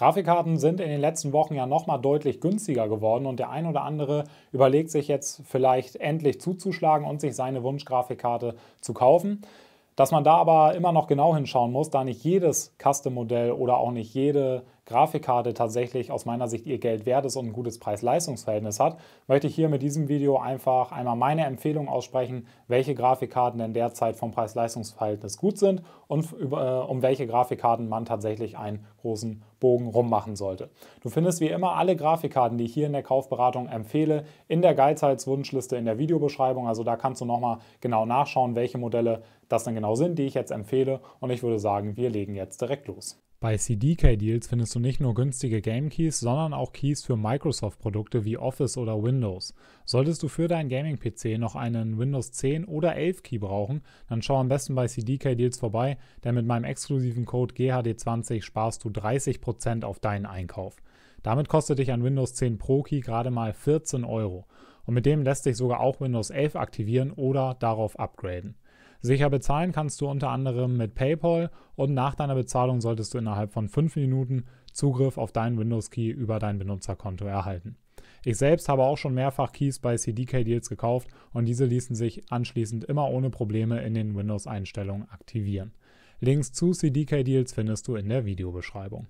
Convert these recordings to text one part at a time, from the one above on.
Grafikkarten sind in den letzten Wochen ja nochmal deutlich günstiger geworden und der ein oder andere überlegt sich jetzt vielleicht endlich zuzuschlagen und sich seine Wunschgrafikkarte zu kaufen. Dass man da aber immer noch genau hinschauen muss, da nicht jedes Custom-Modell oder auch nicht jede Grafikkarte tatsächlich aus meiner Sicht ihr Geld wert ist und ein gutes preis leistungsverhältnis hat, möchte ich hier mit diesem Video einfach einmal meine Empfehlung aussprechen, welche Grafikkarten denn derzeit vom preis leistungsverhältnis gut sind und äh, um welche Grafikkarten man tatsächlich ein großen Bogen rummachen sollte. Du findest wie immer alle Grafikkarten, die ich hier in der Kaufberatung empfehle, in der Geizheitswunschliste in der Videobeschreibung. Also da kannst du nochmal genau nachschauen, welche Modelle das dann genau sind, die ich jetzt empfehle. Und ich würde sagen, wir legen jetzt direkt los. Bei CDK-Deals findest du nicht nur günstige Game-Keys, sondern auch Keys für Microsoft-Produkte wie Office oder Windows. Solltest du für deinen Gaming-PC noch einen Windows 10 oder 11 Key brauchen, dann schau am besten bei CDK-Deals vorbei, denn mit meinem exklusiven Code GHD20 sparst du du 30% auf deinen Einkauf. Damit kostet dich ein Windows 10 Pro Key gerade mal 14 Euro und mit dem lässt sich sogar auch Windows 11 aktivieren oder darauf upgraden. Sicher bezahlen kannst du unter anderem mit PayPal und nach deiner Bezahlung solltest du innerhalb von 5 Minuten Zugriff auf deinen Windows Key über dein Benutzerkonto erhalten. Ich selbst habe auch schon mehrfach Keys bei CDK Deals gekauft und diese ließen sich anschließend immer ohne Probleme in den Windows-Einstellungen aktivieren. Links zu CDK-Deals findest du in der Videobeschreibung.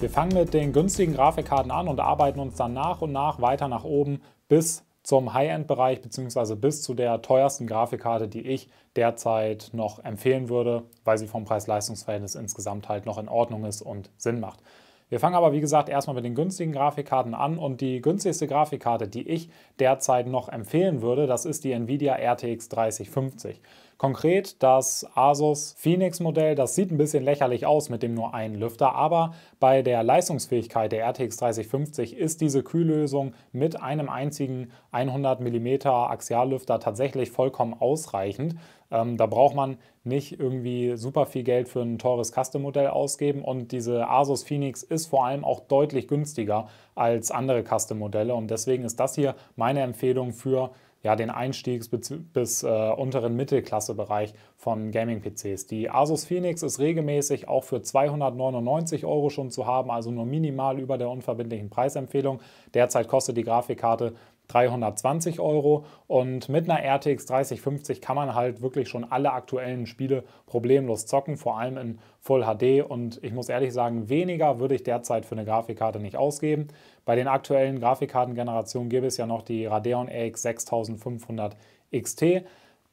Wir fangen mit den günstigen Grafikkarten an und arbeiten uns dann nach und nach weiter nach oben bis zum High-End-Bereich bzw. bis zu der teuersten Grafikkarte, die ich derzeit noch empfehlen würde, weil sie vom Preis-Leistungs-Verhältnis insgesamt halt noch in Ordnung ist und Sinn macht. Wir fangen aber, wie gesagt, erstmal mit den günstigen Grafikkarten an und die günstigste Grafikkarte, die ich derzeit noch empfehlen würde, das ist die Nvidia RTX 3050. Konkret das Asus Phoenix Modell, das sieht ein bisschen lächerlich aus mit dem nur einen Lüfter, aber bei der Leistungsfähigkeit der RTX 3050 ist diese Kühllösung mit einem einzigen 100 mm Axiallüfter tatsächlich vollkommen ausreichend. Ähm, da braucht man nicht irgendwie super viel Geld für ein teures Custom-Modell ausgeben und diese Asus Phoenix ist vor allem auch deutlich günstiger als andere Custom-Modelle und deswegen ist das hier meine Empfehlung für ja, den Einstiegs- bis, bis äh, unteren Mittelklassebereich von Gaming-PCs. Die Asus Phoenix ist regelmäßig auch für 299 Euro schon zu haben, also nur minimal über der unverbindlichen Preisempfehlung. Derzeit kostet die Grafikkarte 320 Euro. Und mit einer RTX 3050 kann man halt wirklich schon alle aktuellen Spiele problemlos zocken, vor allem in Full HD. Und ich muss ehrlich sagen, weniger würde ich derzeit für eine Grafikkarte nicht ausgeben. Bei den aktuellen Grafikkartengenerationen gäbe es ja noch die Radeon RX 6500 XT.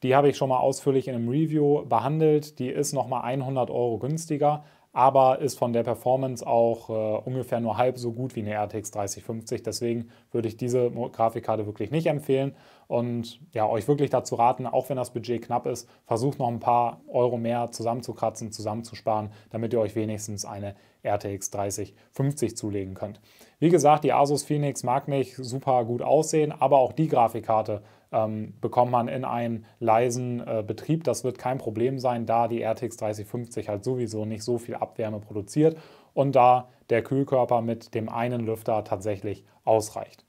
Die habe ich schon mal ausführlich in einem Review behandelt. Die ist nochmal 100 Euro günstiger aber ist von der Performance auch äh, ungefähr nur halb so gut wie eine RTX 3050. Deswegen würde ich diese Grafikkarte wirklich nicht empfehlen. Und ja, euch wirklich dazu raten, auch wenn das Budget knapp ist, versucht noch ein paar Euro mehr zusammenzukratzen, zusammenzusparen, damit ihr euch wenigstens eine RTX 3050 zulegen könnt. Wie gesagt, die Asus Phoenix mag nicht super gut aussehen, aber auch die Grafikkarte ähm, bekommt man in einen leisen äh, Betrieb. Das wird kein Problem sein, da die RTX 3050 halt sowieso nicht so viel Abwärme produziert und da der Kühlkörper mit dem einen Lüfter tatsächlich ausreicht.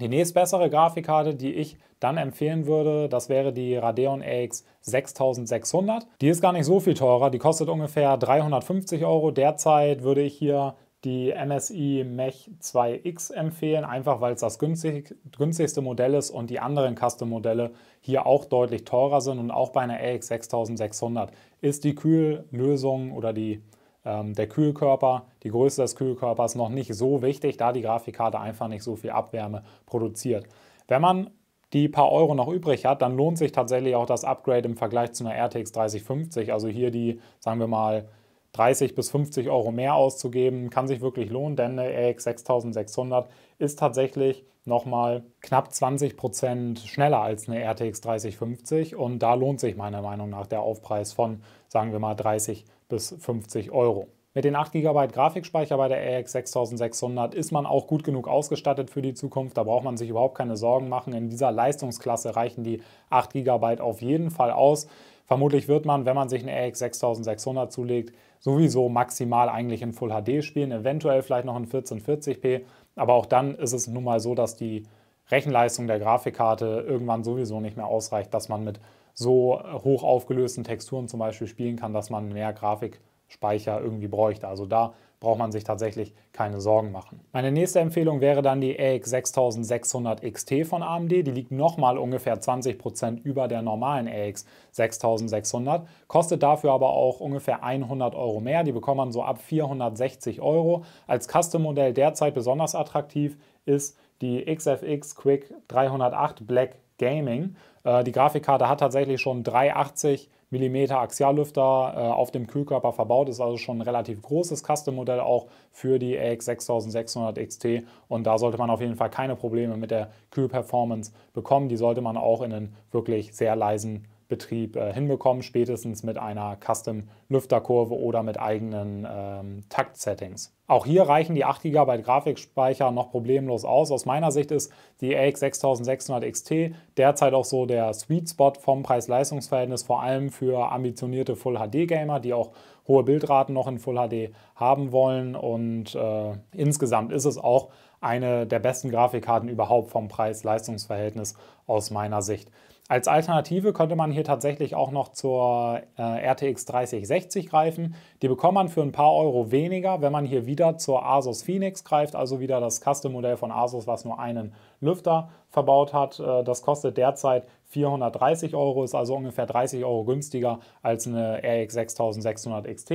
Die nächstbessere Grafikkarte, die ich dann empfehlen würde, das wäre die Radeon AX 6600. Die ist gar nicht so viel teurer, die kostet ungefähr 350 Euro. Derzeit würde ich hier die MSI Mech 2X empfehlen, einfach weil es das günstig, günstigste Modell ist und die anderen Custom-Modelle hier auch deutlich teurer sind und auch bei einer AX 6600 ist die Kühllösung oder die ähm, der Kühlkörper, die Größe des Kühlkörpers noch nicht so wichtig, da die Grafikkarte einfach nicht so viel Abwärme produziert. Wenn man die paar Euro noch übrig hat, dann lohnt sich tatsächlich auch das Upgrade im Vergleich zu einer RTX 3050. Also hier die, sagen wir mal, 30 bis 50 Euro mehr auszugeben, kann sich wirklich lohnen, denn eine RX 6600 ist tatsächlich nochmal knapp 20 Prozent schneller als eine RTX 3050 und da lohnt sich meiner Meinung nach der Aufpreis von, sagen wir mal, 30 Euro bis 50 Euro. Mit den 8 GB Grafikspeicher bei der RX 6600 ist man auch gut genug ausgestattet für die Zukunft. Da braucht man sich überhaupt keine Sorgen machen. In dieser Leistungsklasse reichen die 8 GB auf jeden Fall aus. Vermutlich wird man, wenn man sich eine RX 6600 zulegt, sowieso maximal eigentlich in Full HD spielen, eventuell vielleicht noch in 1440p. Aber auch dann ist es nun mal so, dass die Rechenleistung der Grafikkarte irgendwann sowieso nicht mehr ausreicht, dass man mit so hoch aufgelösten Texturen zum Beispiel spielen kann, dass man mehr Grafikspeicher irgendwie bräuchte. Also da braucht man sich tatsächlich keine Sorgen machen. Meine nächste Empfehlung wäre dann die AX 6600 XT von AMD. Die liegt nochmal ungefähr 20% Prozent über der normalen AX 6600, kostet dafür aber auch ungefähr 100 Euro mehr. Die bekommt man so ab 460 Euro. Als Custom-Modell derzeit besonders attraktiv ist, die XFX Quick 308 Black Gaming. Äh, die Grafikkarte hat tatsächlich schon 380 mm Axiallüfter äh, auf dem Kühlkörper verbaut, ist also schon ein relativ großes Custom-Modell auch für die AX 6600 XT und da sollte man auf jeden Fall keine Probleme mit der Kühlperformance bekommen. Die sollte man auch in einen wirklich sehr leisen Betrieb äh, hinbekommen, spätestens mit einer Custom-Lüfterkurve oder mit eigenen ähm, Takt-Settings. Auch hier reichen die 8 GB Grafikspeicher noch problemlos aus. Aus meiner Sicht ist die AX 6600 XT derzeit auch so der Sweet Spot vom Preis-Leistungs-Verhältnis, vor allem für ambitionierte Full-HD-Gamer, die auch hohe Bildraten noch in Full HD haben wollen. Und äh, insgesamt ist es auch eine der besten Grafikkarten überhaupt vom Preis-Leistungs-Verhältnis aus meiner Sicht. Als Alternative könnte man hier tatsächlich auch noch zur äh, RTX 3060 greifen. Die bekommt man für ein paar Euro weniger, wenn man hier wieder zur Asus Phoenix greift, also wieder das Custom-Modell von Asus, was nur einen Lüfter verbaut hat. Äh, das kostet derzeit 430 Euro, ist also ungefähr 30 Euro günstiger als eine RX 6600 XT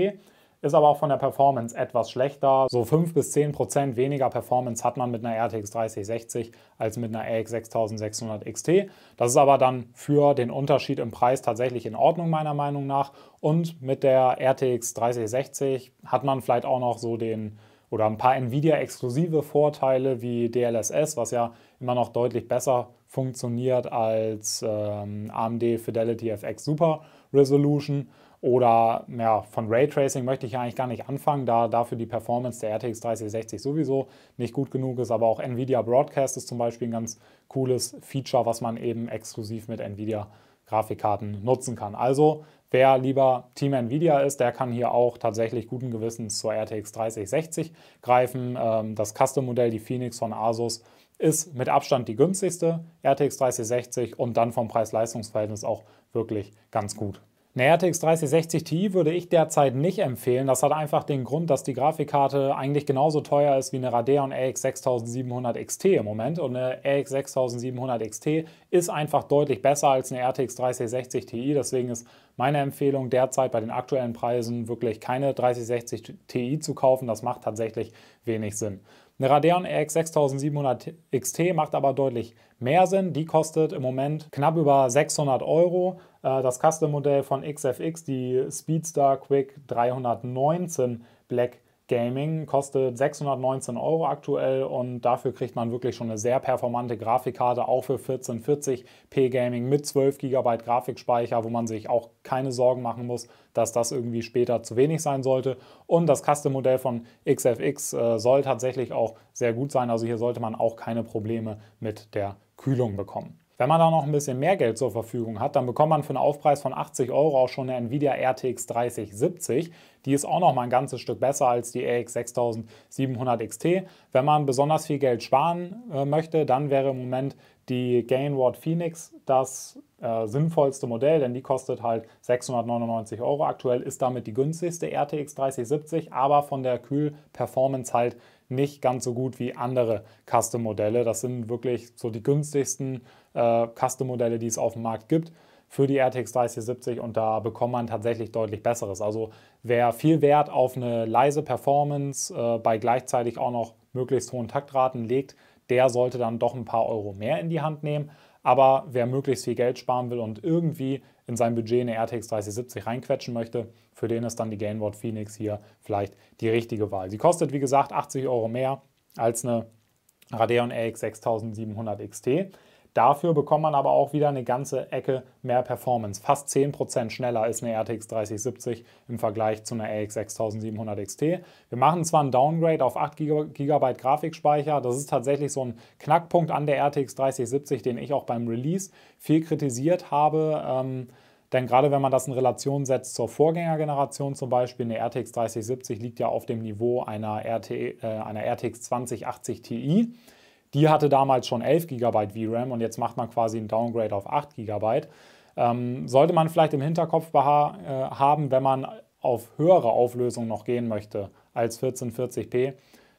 ist aber auch von der Performance etwas schlechter. So 5 bis 10 Prozent weniger Performance hat man mit einer RTX 3060 als mit einer RX 6600 XT. Das ist aber dann für den Unterschied im Preis tatsächlich in Ordnung meiner Meinung nach. Und mit der RTX 3060 hat man vielleicht auch noch so den oder ein paar Nvidia-exklusive Vorteile wie DLSS, was ja immer noch deutlich besser funktioniert als ähm, AMD Fidelity FX Super Resolution. Oder ja, von Raytracing möchte ich ja eigentlich gar nicht anfangen, da dafür die Performance der RTX 3060 sowieso nicht gut genug ist. Aber auch Nvidia Broadcast ist zum Beispiel ein ganz cooles Feature, was man eben exklusiv mit Nvidia Grafikkarten nutzen kann. Also wer lieber Team Nvidia ist, der kann hier auch tatsächlich guten Gewissens zur RTX 3060 greifen. Ähm, das Custom-Modell, die Phoenix von Asus, ist mit Abstand die günstigste RTX 3060 und dann vom Preis-Leistungs-Verhältnis auch wirklich ganz gut. Eine RTX 3060 Ti würde ich derzeit nicht empfehlen. Das hat einfach den Grund, dass die Grafikkarte eigentlich genauso teuer ist wie eine Radeon RX 6700 XT im Moment. Und eine RX 6700 XT ist einfach deutlich besser als eine RTX 3060 Ti. Deswegen ist meine Empfehlung derzeit bei den aktuellen Preisen wirklich keine 3060 Ti zu kaufen. Das macht tatsächlich wenig Sinn. Eine Radeon RX 6700 XT macht aber deutlich mehr Sinn. Die kostet im Moment knapp über 600 Euro. Äh, das Custom-Modell von XFX, die Speedstar Quick 319 Black Gaming, kostet 619 Euro aktuell und dafür kriegt man wirklich schon eine sehr performante Grafikkarte, auch für 1440p Gaming mit 12 GB Grafikspeicher, wo man sich auch keine Sorgen machen muss, dass das irgendwie später zu wenig sein sollte. Und das Custom-Modell von XFX äh, soll tatsächlich auch sehr gut sein, also hier sollte man auch keine Probleme mit der Kühlung bekommen. Wenn man da noch ein bisschen mehr Geld zur Verfügung hat, dann bekommt man für einen Aufpreis von 80 Euro auch schon eine Nvidia RTX 3070. Die ist auch noch mal ein ganzes Stück besser als die RX 6700 XT. Wenn man besonders viel Geld sparen äh, möchte, dann wäre im Moment die Gainward Phoenix das äh, sinnvollste Modell, denn die kostet halt 699 Euro aktuell, ist damit die günstigste RTX 3070, aber von der Kühl-Performance halt nicht ganz so gut wie andere Custom-Modelle. Das sind wirklich so die günstigsten äh, Custom-Modelle, die es auf dem Markt gibt für die RTX 3070 und da bekommt man tatsächlich deutlich besseres. Also wer viel Wert auf eine leise Performance äh, bei gleichzeitig auch noch möglichst hohen Taktraten legt, der sollte dann doch ein paar Euro mehr in die Hand nehmen. Aber wer möglichst viel Geld sparen will und irgendwie in sein Budget eine RTX 3070 reinquetschen möchte, für den ist dann die Gainboard Phoenix hier vielleicht die richtige Wahl. Sie kostet, wie gesagt, 80 Euro mehr als eine Radeon RX 6700 XT. Dafür bekommt man aber auch wieder eine ganze Ecke mehr Performance. Fast 10% schneller ist eine RTX 3070 im Vergleich zu einer RX 6700 XT. Wir machen zwar einen Downgrade auf 8 GB Grafikspeicher. Das ist tatsächlich so ein Knackpunkt an der RTX 3070, den ich auch beim Release viel kritisiert habe. Ähm, denn gerade wenn man das in Relation setzt zur Vorgängergeneration zum Beispiel, eine RTX 3070 liegt ja auf dem Niveau einer, RT, äh, einer RTX 2080 Ti. Die hatte damals schon 11 GB VRAM und jetzt macht man quasi einen Downgrade auf 8 GB. Ähm, sollte man vielleicht im Hinterkopf äh, haben, wenn man auf höhere Auflösung noch gehen möchte als 1440p,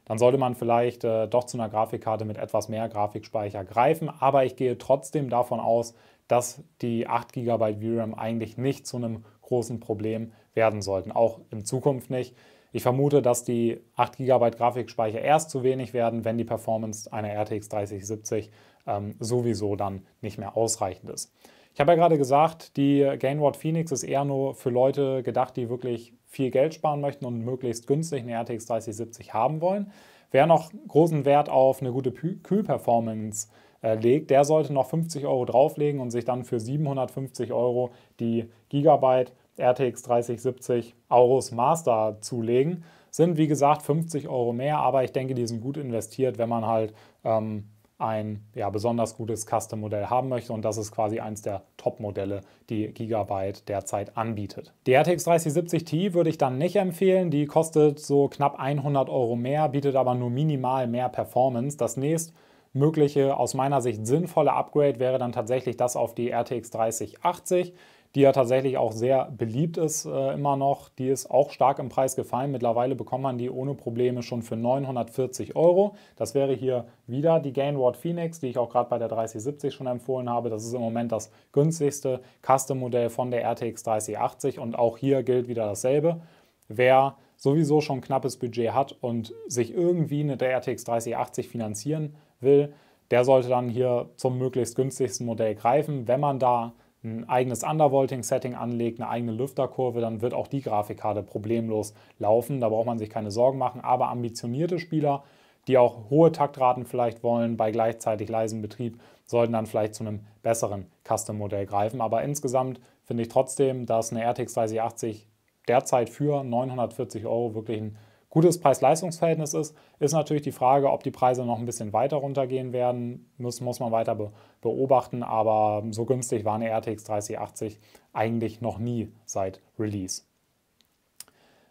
dann sollte man vielleicht äh, doch zu einer Grafikkarte mit etwas mehr Grafikspeicher greifen. Aber ich gehe trotzdem davon aus, dass die 8 GB VRAM eigentlich nicht zu einem großen Problem werden sollten, auch in Zukunft nicht. Ich vermute, dass die 8 GB Grafikspeicher erst zu wenig werden, wenn die Performance einer RTX 3070 ähm, sowieso dann nicht mehr ausreichend ist. Ich habe ja gerade gesagt, die Gainward Phoenix ist eher nur für Leute gedacht, die wirklich viel Geld sparen möchten und möglichst günstig eine RTX 3070 haben wollen. Wer noch großen Wert auf eine gute Kühlperformance äh, legt, der sollte noch 50 Euro drauflegen und sich dann für 750 Euro die Gigabyte RTX 3070 Aorus Master zulegen. Sind wie gesagt 50 Euro mehr, aber ich denke, die sind gut investiert, wenn man halt ähm, ein ja, besonders gutes Custom-Modell haben möchte und das ist quasi eins der Top-Modelle, die Gigabyte derzeit anbietet. Die RTX 3070 Ti würde ich dann nicht empfehlen, die kostet so knapp 100 Euro mehr, bietet aber nur minimal mehr Performance. Das nächste mögliche, aus meiner Sicht sinnvolle Upgrade wäre dann tatsächlich das auf die RTX 3080 die ja tatsächlich auch sehr beliebt ist äh, immer noch. Die ist auch stark im Preis gefallen. Mittlerweile bekommt man die ohne Probleme schon für 940 Euro. Das wäre hier wieder die Gainward Phoenix, die ich auch gerade bei der 3070 schon empfohlen habe. Das ist im Moment das günstigste Custom-Modell von der RTX 3080 und auch hier gilt wieder dasselbe. Wer sowieso schon ein knappes Budget hat und sich irgendwie eine RTX 3080 finanzieren will, der sollte dann hier zum möglichst günstigsten Modell greifen. Wenn man da ein eigenes Undervolting-Setting anlegt, eine eigene Lüfterkurve, dann wird auch die Grafikkarte problemlos laufen. Da braucht man sich keine Sorgen machen. Aber ambitionierte Spieler, die auch hohe Taktraten vielleicht wollen, bei gleichzeitig leisem Betrieb, sollten dann vielleicht zu einem besseren Custom-Modell greifen. Aber insgesamt finde ich trotzdem, dass eine RTX 3080 derzeit für 940 Euro wirklich ein gutes Preis-Leistungs-Verhältnis ist, ist natürlich die Frage, ob die Preise noch ein bisschen weiter runtergehen werden. Muss, muss man weiter be beobachten, aber so günstig war eine RTX 3080 eigentlich noch nie seit Release.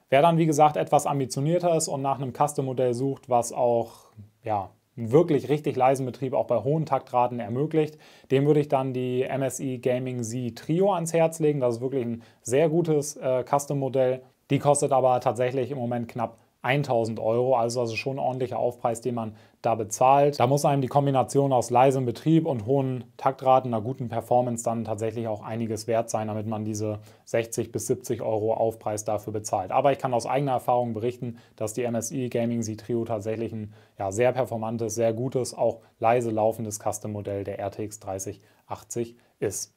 Wer dann, wie gesagt, etwas ambitionierter ist und nach einem Custom-Modell sucht, was auch ja, wirklich richtig leisen Betrieb auch bei hohen Taktraten ermöglicht. Dem würde ich dann die MSI Gaming Z Trio ans Herz legen. Das ist wirklich ein sehr gutes äh, Custom-Modell. Die kostet aber tatsächlich im Moment knapp 1000 Euro, also also schon ein ordentlicher Aufpreis, den man da bezahlt. Da muss einem die Kombination aus leisem Betrieb und hohen Taktraten, einer guten Performance dann tatsächlich auch einiges wert sein, damit man diese 60 bis 70 Euro Aufpreis dafür bezahlt. Aber ich kann aus eigener Erfahrung berichten, dass die MSI Gaming Z Trio tatsächlich ein ja, sehr performantes, sehr gutes, auch leise laufendes Custom-Modell der RTX 3080 ist.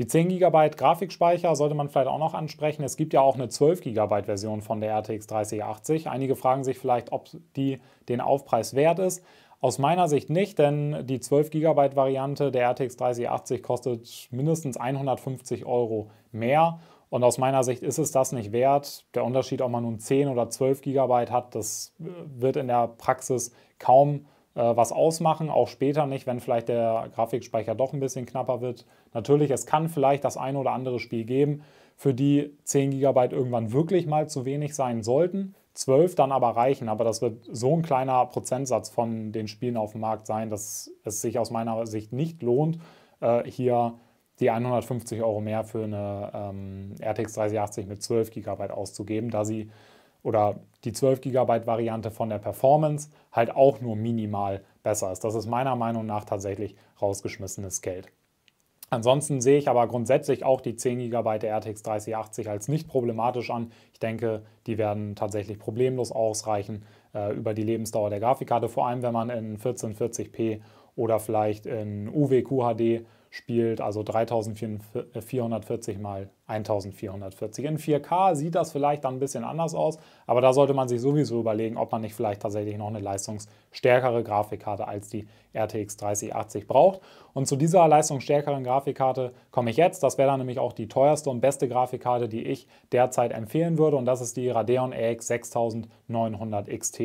Die 10 GB Grafikspeicher sollte man vielleicht auch noch ansprechen. Es gibt ja auch eine 12 GB Version von der RTX 3080. Einige fragen sich vielleicht, ob die den Aufpreis wert ist. Aus meiner Sicht nicht, denn die 12 GB Variante der RTX 3080 kostet mindestens 150 Euro mehr. Und aus meiner Sicht ist es das nicht wert. Der Unterschied, ob man nun 10 oder 12 GB hat, das äh, wird in der Praxis kaum äh, was ausmachen, auch später nicht, wenn vielleicht der Grafikspeicher doch ein bisschen knapper wird. Natürlich, es kann vielleicht das ein oder andere Spiel geben, für die 10 GB irgendwann wirklich mal zu wenig sein sollten, 12 dann aber reichen, aber das wird so ein kleiner Prozentsatz von den Spielen auf dem Markt sein, dass es sich aus meiner Sicht nicht lohnt, äh, hier die 150 Euro mehr für eine ähm, RTX 3080 mit 12 GB auszugeben, da sie oder die 12 GB Variante von der Performance halt auch nur minimal besser ist. Das ist meiner Meinung nach tatsächlich rausgeschmissenes Geld. Ansonsten sehe ich aber grundsätzlich auch die 10 GB der RTX 3080 als nicht problematisch an. Ich denke, die werden tatsächlich problemlos ausreichen äh, über die Lebensdauer der Grafikkarte, vor allem wenn man in 1440p oder vielleicht in UWQHD spielt, also 3440 mal 1440. In 4K sieht das vielleicht dann ein bisschen anders aus, aber da sollte man sich sowieso überlegen, ob man nicht vielleicht tatsächlich noch eine leistungsstärkere Grafikkarte als die RTX 3080 braucht. Und zu dieser leistungsstärkeren Grafikkarte komme ich jetzt. Das wäre dann nämlich auch die teuerste und beste Grafikkarte, die ich derzeit empfehlen würde und das ist die Radeon RX 6900 XT.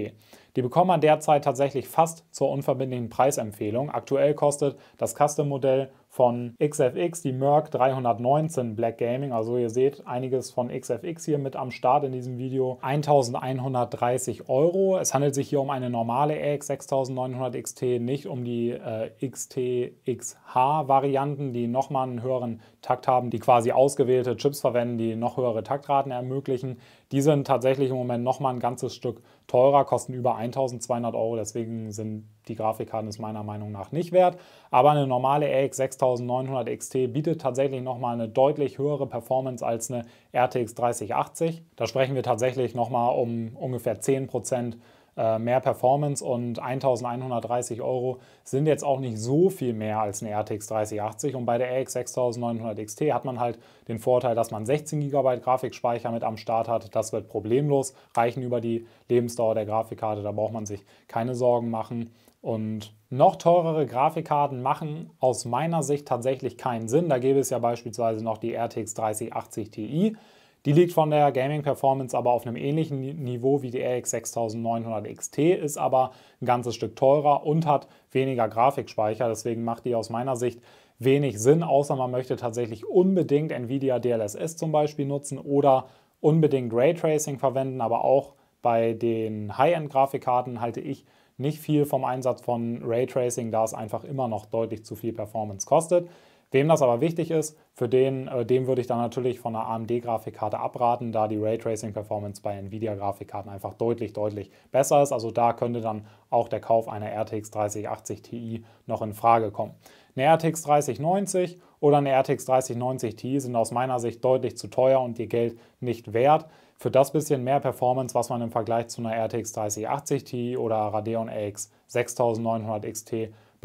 Die bekommt man derzeit tatsächlich fast zur unverbindlichen Preisempfehlung. Aktuell kostet das Custom-Modell von XFX, die Merc 319 Black Gaming, also ihr seht einiges von XFX hier mit am Start in diesem Video. 1130 Euro. Es handelt sich hier um eine normale RX 6900 XT, nicht um die äh, XT-XH-Varianten, die nochmal einen höheren Takt haben, die quasi ausgewählte Chips verwenden, die noch höhere Taktraten ermöglichen. Die sind tatsächlich im Moment nochmal ein ganzes Stück teurer, kosten über 1200 Euro, deswegen sind die Grafikkarten es meiner Meinung nach nicht wert. Aber eine normale RX 6900 XT bietet tatsächlich nochmal eine deutlich höhere Performance als eine RTX 3080. Da sprechen wir tatsächlich nochmal um ungefähr 10 Prozent äh, mehr Performance und 1130 Euro sind jetzt auch nicht so viel mehr als eine RTX 3080 und bei der RX 6900 XT hat man halt den Vorteil, dass man 16 GB Grafikspeicher mit am Start hat. Das wird problemlos reichen über die Lebensdauer der Grafikkarte, da braucht man sich keine Sorgen machen. Und noch teurere Grafikkarten machen aus meiner Sicht tatsächlich keinen Sinn. Da gäbe es ja beispielsweise noch die RTX 3080 Ti, die liegt von der Gaming-Performance aber auf einem ähnlichen Niveau wie die RX 6900 XT, ist aber ein ganzes Stück teurer und hat weniger Grafikspeicher. Deswegen macht die aus meiner Sicht wenig Sinn, außer man möchte tatsächlich unbedingt NVIDIA DLSS zum Beispiel nutzen oder unbedingt Raytracing verwenden, aber auch bei den High-End-Grafikkarten halte ich nicht viel vom Einsatz von Raytracing, da es einfach immer noch deutlich zu viel Performance kostet. Wem das aber wichtig ist, für den, äh, dem würde ich dann natürlich von einer AMD-Grafikkarte abraten, da die Raytracing-Performance bei Nvidia-Grafikkarten einfach deutlich, deutlich besser ist. Also da könnte dann auch der Kauf einer RTX 3080 Ti noch in Frage kommen. Eine RTX 3090 oder eine RTX 3090 Ti sind aus meiner Sicht deutlich zu teuer und ihr Geld nicht wert. Für das bisschen mehr Performance, was man im Vergleich zu einer RTX 3080 Ti oder Radeon RX 6900 XT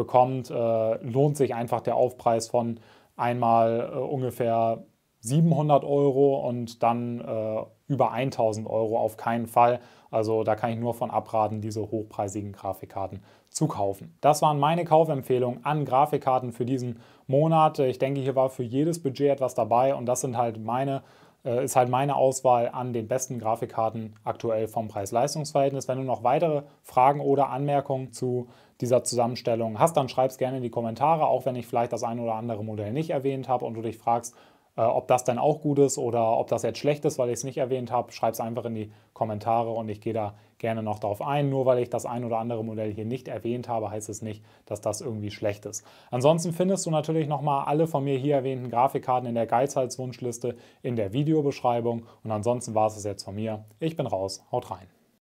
bekommt, äh, lohnt sich einfach der Aufpreis von einmal äh, ungefähr 700 Euro und dann äh, über 1000 Euro auf keinen Fall. Also da kann ich nur von abraten, diese hochpreisigen Grafikkarten zu kaufen. Das waren meine Kaufempfehlungen an Grafikkarten für diesen Monat. Ich denke, hier war für jedes Budget etwas dabei und das sind halt meine äh, ist halt meine Auswahl an den besten Grafikkarten aktuell vom Preis-Leistungs-Verhältnis. Wenn du noch weitere Fragen oder Anmerkungen zu dieser Zusammenstellung hast, dann schreib es gerne in die Kommentare, auch wenn ich vielleicht das ein oder andere Modell nicht erwähnt habe und du dich fragst, äh, ob das dann auch gut ist oder ob das jetzt schlecht ist, weil ich es nicht erwähnt habe, schreib es einfach in die Kommentare und ich gehe da gerne noch darauf ein. Nur weil ich das ein oder andere Modell hier nicht erwähnt habe, heißt es nicht, dass das irgendwie schlecht ist. Ansonsten findest du natürlich nochmal alle von mir hier erwähnten Grafikkarten in der Geizhalswunschliste in der Videobeschreibung. Und ansonsten war es es jetzt von mir. Ich bin raus, haut rein.